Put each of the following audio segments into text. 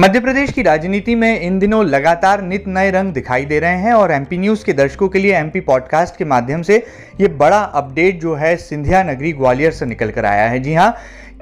मध्य प्रदेश की राजनीति में इन दिनों लगातार नित नए रंग दिखाई दे रहे हैं और एमपी न्यूज़ के दर्शकों के लिए एमपी पॉडकास्ट के माध्यम से ये बड़ा अपडेट जो है सिंधिया नगरी ग्वालियर से निकल कर आया है जी हाँ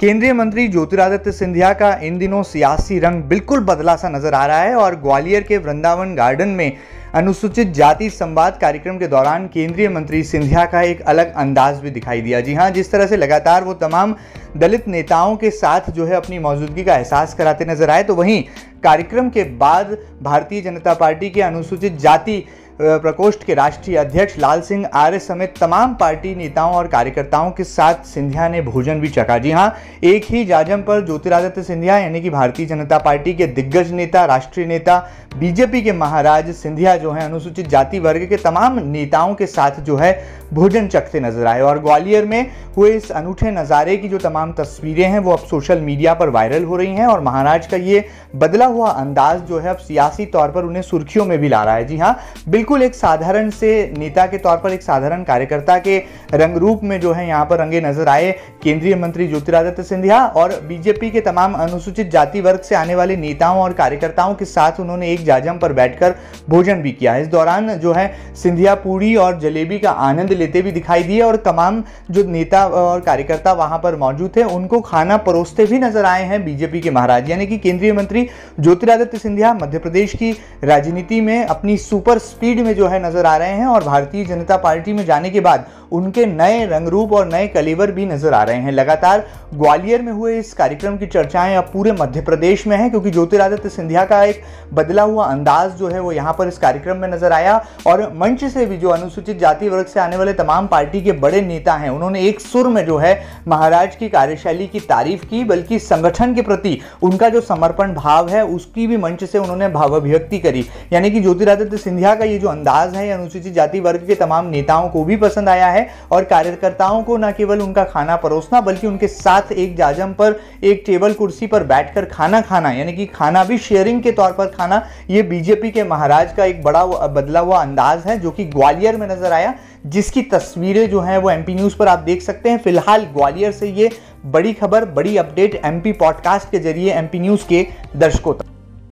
केंद्रीय मंत्री ज्योतिरादित्य सिंधिया का इन दिनों सियासी रंग बिल्कुल बदला सा नजर आ रहा है और ग्वालियर के वृंदावन गार्डन में अनुसूचित जाति संवाद कार्यक्रम के दौरान केंद्रीय मंत्री सिंधिया का एक अलग अंदाज भी दिखाई दिया जी हाँ जिस तरह से लगातार वो तमाम दलित नेताओं के साथ जो है अपनी मौजूदगी का एहसास कराते नजर आए तो वहीं कार्यक्रम के बाद भारतीय जनता पार्टी के अनुसूचित जाति प्रकोष्ठ के राष्ट्रीय अध्यक्ष लाल सिंह आर्य समेत तमाम पार्टी नेताओं और कार्यकर्ताओं के साथ सिंधिया ने भोजन भी चखा जी हाँ एक ही जाजम पर ज्योतिरादित्य सिंधिया यानी कि भारतीय जनता पार्टी के दिग्गज नेता राष्ट्रीय नेता बीजेपी के महाराज सिंधिया जो है अनुसूचित जाति वर्ग के तमाम नेताओं के साथ जो है भोजन चखते नजर आए और ग्वालियर में हुए इस अनूठे नज़ारे की जो तमाम तमाम तस्वीरें हैं वो अब सोशल मीडिया पर वायरल हो रही हैं और महाराज का ये बदला हुआ अंदाज जो है अब सियासी तौर पर उन्हें सुर्खियों में भी ला रहा है जी हाँ बिल्कुल एक साधारण से नेता के तौर पर एक साधारण कार्यकर्ता के रंग रूप में जो है यहाँ पर रंगे नजर आए केंद्रीय मंत्री ज्योतिरादित्य सिंधिया और बीजेपी के तमाम अनुसूचित जाति वर्ग से आने वाले नेताओं और कार्यकर्ताओं के साथ उन्होंने एक जाजम पर बैठकर भोजन भी किया इस दौरान जो है सिंधिया पूरी और जलेबी का आनंद लेते भी दिखाई दिए और तमाम जो नेता और कार्यकर्ता वहां पर मौजूद मौजूद थे उनको खाना परोसते भी नजर आए हैं बीजेपी के महाराज यानी कि केंद्रीय मंत्री ज्योतिरादित्य सिंधिया मध्य प्रदेश की राजनीति में अपनी सुपर स्पीड में जो है नजर आ रहे हैं और भारतीय जनता पार्टी में जाने के बाद उनके नए रंग रूप और नए कलेवर भी नजर आ रहे हैं लगातार ग्वालियर में हुए इस कार्यक्रम की चर्चाएं अब पूरे मध्य प्रदेश में हैं क्योंकि ज्योतिरादित्य सिंधिया का एक बदला हुआ अंदाज जो है वो यहाँ पर इस कार्यक्रम में नजर आया और मंच से भी जो अनुसूचित जाति वर्ग से आने वाले तमाम पार्टी के बड़े नेता हैं उन्होंने एक सुर में जो है महाराज की कार्यशैली की तारीफ की बल्कि संगठन के प्रति उनका जो समर्पण भाव है उसकी भी मंच से उन्होंने भावाभिव्यक्ति करी यानी कि ज्योतिरादित्य सिंधिया का ये जो अंदाज है अनुसूचित जाति वर्ग के तमाम नेताओं को भी पसंद आया है है और कार्यकर्ताओं को न केवल उनका खाना परोसना बल्कि उनके साथ एक जाजम पर एक टेबल कुर्सी पर बैठकर खाना खाना यानी कि खाना भी शेयरिंग के तौर पर खाना ये बीजेपी के महाराज का एक बड़ा बदला हुआ अंदाज है जो कि ग्वालियर में नजर आया जिसकी तस्वीरें जो हैं वो एमपी न्यूज़ पर आप देख सकते हैं फिलहाल ग्वालियर से ये बड़ी खबर बड़ी अपडेट एमपी पॉडकास्ट के जरिए एमपी न्यूज़ के दर्शकों तक